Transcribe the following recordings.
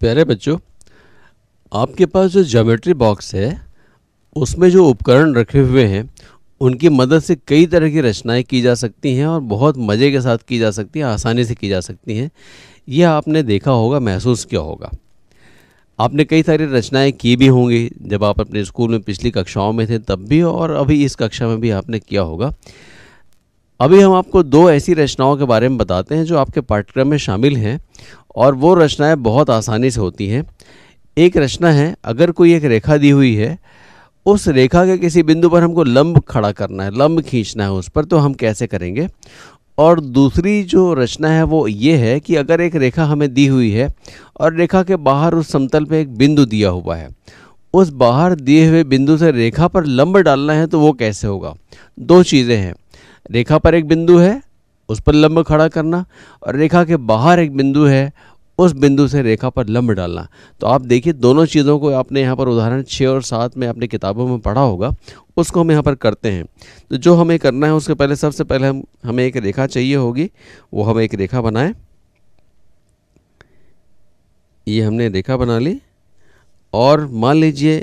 प्यारे बच्चों आपके पास जो ज्योमेट्री बॉक्स है उसमें जो उपकरण रखे हुए हैं उनकी मदद से कई तरह की रचनाएं की जा सकती हैं और बहुत मज़े के साथ की जा सकती हैं आसानी से की जा सकती हैं यह आपने देखा होगा महसूस किया होगा आपने कई सारी रचनाएं की भी होंगी जब आप अपने स्कूल में पिछली कक्षाओं में थे तब भी और अभी इस कक्षा में भी आपने किया होगा अभी हम आपको दो ऐसी रचनाओं के बारे में बताते हैं जो आपके पाठ्यक्रम में शामिल हैं और वो रचनाएं बहुत आसानी से होती हैं एक रचना है अगर कोई एक रेखा दी हुई है उस रेखा के किसी बिंदु पर हमको लंब खड़ा करना है लंब खींचना है उस पर तो हम कैसे करेंगे और दूसरी जो रचना है वो ये है कि अगर एक रेखा हमें दी हुई है और रेखा के बाहर उस समतल पे एक बिंदु दिया हुआ है उस बाहर दिए हुए बिंदु से रेखा पर लंब डालना है तो वो कैसे होगा दो चीज़ें हैं रेखा पर एक बिंदु है उस पर लंब खड़ा करना और रेखा के बाहर एक बिंदु है उस बिंदु से रेखा पर लंब डालना तो आप देखिए दोनों चीज़ों को आपने यहाँ पर उदाहरण छः और सात में अपनी किताबों में पढ़ा होगा उसको हम यहाँ पर करते हैं तो जो हमें करना है उसके पहले सबसे पहले हम हमें एक रेखा चाहिए होगी वो हम एक रेखा बनाएं ये हमने रेखा बना ली और मान लीजिए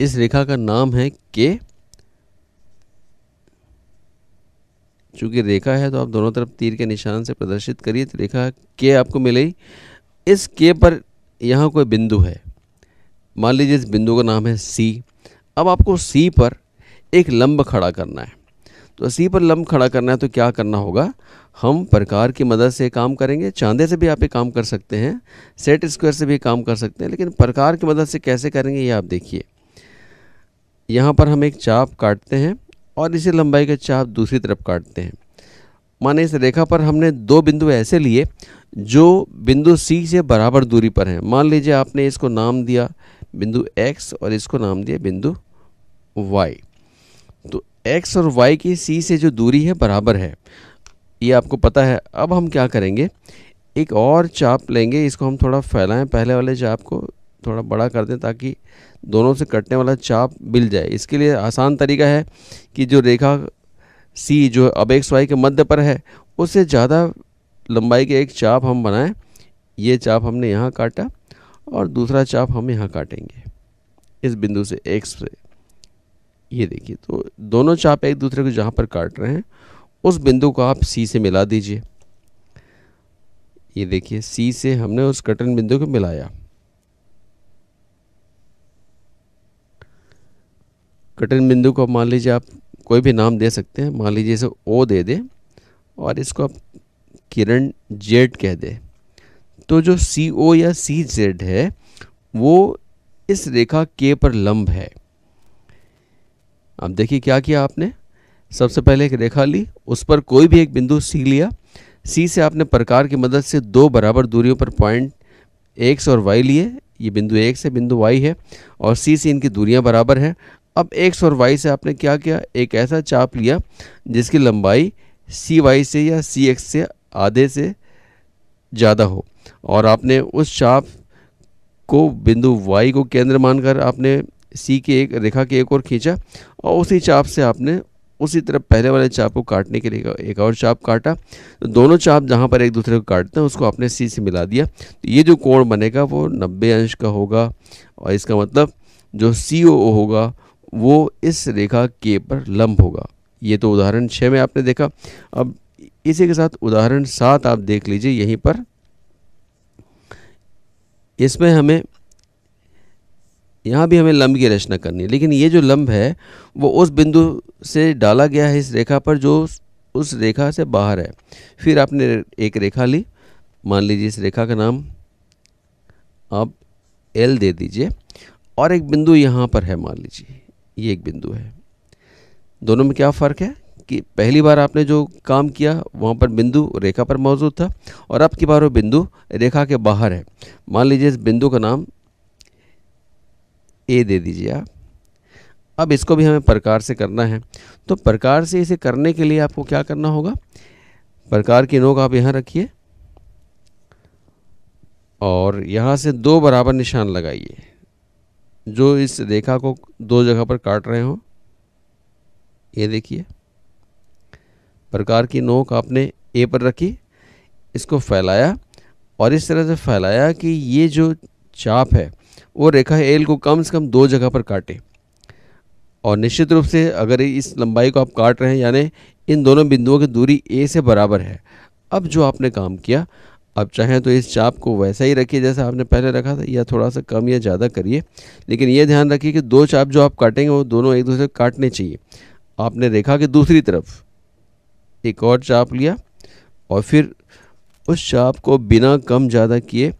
इस रेखा का नाम है के चूँकि रेखा है तो आप दोनों तरफ तीर के निशान से प्रदर्शित करिए तो रेखा के आपको मिलेगी इस के पर यहाँ कोई बिंदु है मान लीजिए इस बिंदु का नाम है सी अब आपको सी पर एक लंब खड़ा करना है तो सी पर लंब खड़ा करना है तो क्या करना होगा हम प्रकार की मदद से काम करेंगे चांदे से भी आप ये काम कर सकते हैं सेट स्क्वायर से भी काम कर सकते हैं लेकिन प्रकार की मदद से कैसे करेंगे ये आप देखिए यहाँ पर हम एक चाप काटते हैं और इसी लंबाई का चाप दूसरी तरफ काटते हैं माने इस रेखा पर हमने दो बिंदु ऐसे लिए जो बिंदु सी से बराबर दूरी पर हैं मान लीजिए आपने इसको नाम दिया बिंदु एक्स और इसको नाम दिया बिंदु वाई तो एक्स और वाई की सी से जो दूरी है बराबर है ये आपको पता है अब हम क्या करेंगे एक और चाप लेंगे इसको हम थोड़ा फैलाएं पहले वाले चाप को थोड़ा बड़ा कर दें ताकि दोनों से कटने वाला चाप मिल जाए इसके लिए आसान तरीका है कि जो रेखा सी जो अब एक्स वाई के मध्य पर है उससे ज़्यादा लंबाई के एक चाप हम बनाएं ये चाप हमने यहाँ काटा और दूसरा चाप हम यहाँ काटेंगे इस बिंदु से एक्स से ये देखिए तो दोनों चाप एक दूसरे को जहाँ पर काट रहे हैं उस बिंदु को आप सी से मिला दीजिए ये देखिए सी से हमने उस कटन बिंदु को मिलाया कठिन बिंदु को मान लीजिए आप कोई भी नाम दे सकते हैं मान लीजिए इसे ओ दे दे और इसको आप किरण जेड कह दे तो जो सी ओ या सी जेड है वो इस रेखा के पर लंब है अब देखिए क्या किया आपने सबसे पहले एक रेखा ली उस पर कोई भी एक बिंदु सी लिया सी से आपने प्रकार की मदद से दो बराबर दूरियों पर पॉइंट एक्स और वाई लिए ये बिंदु एक्स है बिंदु वाई है और सी से इनकी दूरियां बराबर हैं अब एक्स और वाई से आपने क्या किया एक ऐसा चाप लिया जिसकी लंबाई सी वाई से या सी एक्स से आधे से ज़्यादा हो और आपने उस चाप को बिंदु वाई को केंद्र मानकर आपने सी के एक रेखा के एक और खींचा और उसी चाप से आपने उसी तरफ पहले वाले चाप को काटने के लिए एक और चाप काटा तो दोनों चाप जहाँ पर एक दूसरे को काटते हैं उसको आपने सी से मिला दिया तो ये जो कोण बनेगा वो नब्बे अंश का होगा और इसका मतलब जो सी ओ होगा वो इस रेखा के पर लंब होगा ये तो उदाहरण छः में आपने देखा अब इसी के साथ उदाहरण सात आप देख लीजिए यहीं पर इसमें हमें यहाँ भी हमें लंब की रचना करनी है लेकिन ये जो लंब है वो उस बिंदु से डाला गया है इस रेखा पर जो उस रेखा से बाहर है फिर आपने एक रेखा ली मान लीजिए इस रेखा का नाम आप एल दे दीजिए और एक बिंदु यहाँ पर है मान लीजिए ये एक बिंदु है दोनों में क्या फ़र्क है कि पहली बार आपने जो काम किया वहाँ पर बिंदु रेखा पर मौजूद था और अब की बार वो बिंदु रेखा के बाहर है मान लीजिए इस बिंदु का नाम ए दे दीजिए आप अब इसको भी हमें प्रकार से करना है तो प्रकार से इसे करने के लिए आपको क्या करना होगा प्रकार की नोक आप यहाँ रखिए और यहाँ से दो बराबर निशान लगाइए जो इस रेखा को दो जगह पर काट रहे हो ये देखिए प्रकार की नोक आपने ए पर रखी इसको फैलाया और इस तरह से फैलाया कि ये जो चाप है वो रेखा एल को कम से कम दो जगह पर काटे और निश्चित रूप से अगर इस लंबाई को आप काट रहे हैं यानी इन दोनों बिंदुओं की दूरी ए से बराबर है अब जो आपने काम किया आप चाहें तो इस चाप को वैसा ही रखिए जैसा आपने पहले रखा था या थोड़ा सा कम या ज़्यादा करिए लेकिन ये ध्यान रखिए कि दो चाप जो आप काटेंगे वो दोनों एक दूसरे काटने चाहिए आपने देखा कि दूसरी तरफ एक और चाप लिया और फिर उस चाप को बिना कम ज़्यादा किए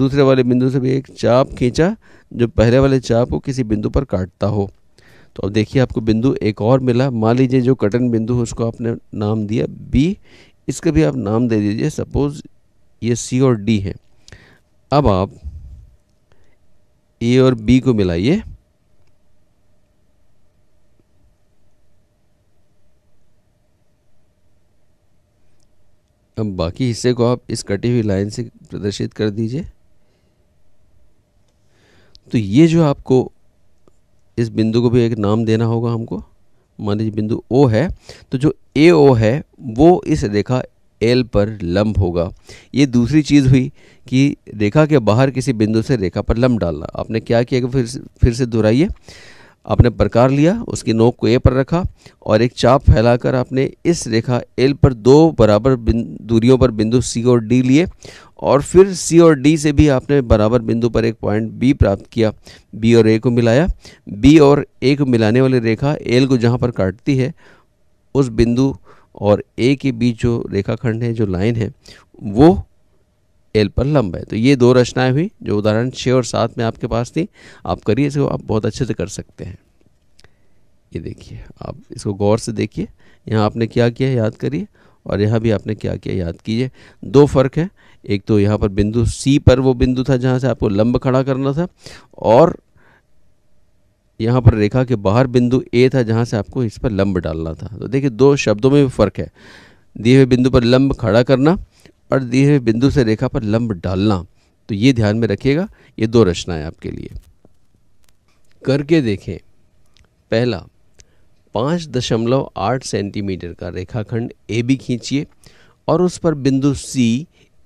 दूसरे वाले बिंदु से भी एक चाप खींचा जो पहले वाले चाप को किसी बिंदु पर काटता हो तो अब देखिए आपको बिंदु एक और मिला मान लीजिए जो कटन बिंदु उसको आपने नाम दिया बी इसका भी आप नाम दे दीजिए सपोज़ ये सी और डी है अब आप ए और बी को मिलाइए अब बाकी हिस्से को आप इस कटी हुई लाइन से प्रदर्शित कर दीजिए तो ये जो आपको इस बिंदु को भी एक नाम देना होगा हमको मान लीजिए बिंदु ओ है तो जो ए ओ है वो इस रेखा एल पर लंब होगा ये दूसरी चीज़ हुई कि रेखा के बाहर किसी बिंदु से रेखा पर लंब डालना आपने क्या किया फिर फिर से दोहराइए आपने प्रकार लिया उसकी नोक को ए पर रखा और एक चाप फैलाकर आपने इस रेखा एल पर दो बराबर दूरियों पर बिंदु सी और डी लिए और फिर सी और डी से भी आपने बराबर बिंदु पर एक पॉइंट बी प्राप्त किया बी और ए को मिलाया बी और ए को मिलाने वाली रेखा एल को जहाँ पर काटती है उस बिंदु और ए के बीच जो रेखाखंड है जो लाइन है वो एल पर लंब है तो ये दो रचनाएं हुई जो उदाहरण छः और सात में आपके पास थी आप करिए इसको आप बहुत अच्छे से कर सकते हैं ये देखिए आप इसको गौर से देखिए यहाँ आपने क्या किया याद करिए और यहाँ भी आपने क्या किया याद कीजिए दो फ़र्क है एक तो यहाँ पर बिंदु सी पर वो बिंदु था जहाँ से आपको लंब खड़ा करना था और यहाँ पर रेखा के बाहर बिंदु ए था जहाँ से आपको इस पर लंब डालना था तो देखिए दो शब्दों में भी फ़र्क है दिए हुए बिंदु पर लंब खड़ा करना और दिए हुए बिंदु से रेखा पर लंब डालना तो ये ध्यान में रखिएगा ये दो रचनाएं आपके लिए करके देखें पहला पाँच दशमलव आठ सेंटीमीटर का रेखाखंड ए बी खींचिए और उस पर बिंदु सी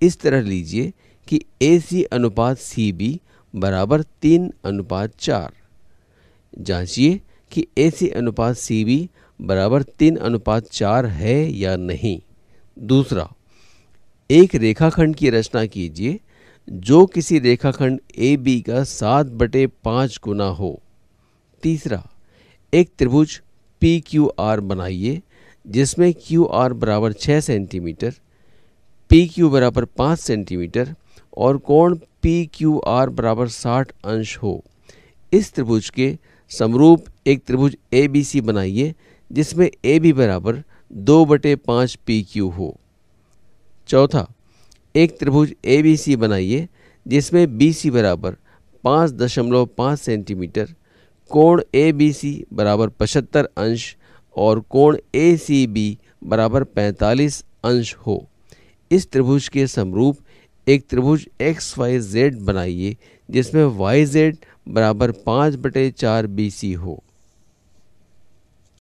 इस तरह लीजिए कि ए सी अनुपात सी बी बराबर तीन अनुपात चार जांचिए कि ऐसे अनुपात सी बी बराबर तीन अनुपात चार है या नहीं दूसरा एक रेखाखंड की रचना कीजिए जो किसी रेखाखंड ए बी का सात बटे पाँच गुना हो तीसरा एक त्रिभुज पी क्यू आर बनाइए जिसमें क्यू आर बराबर छः सेंटीमीटर पी क्यू बराबर पाँच सेंटीमीटर और कोण पी क्यू आर बराबर साठ अंश हो इस त्रिभुज के समरूप एक त्रिभुज ए बी सी बनाइए जिसमें ए बी बराबर दो बटे पाँच पी क्यू हो चौथा एक त्रिभुज ए बी सी बनाइए जिसमें बी सी बराबर पाँच दशमलव पाँच सेंटीमीटर कोण ए बी सी बराबर पचहत्तर अंश और कोण ए सी बी बराबर पैंतालीस अंश हो इस त्रिभुज के समरूप एक त्रिभुज एक्स वाई जेड बनाइए जिसमें वाई जेड बराबर पाँच बटे चार बी सी हो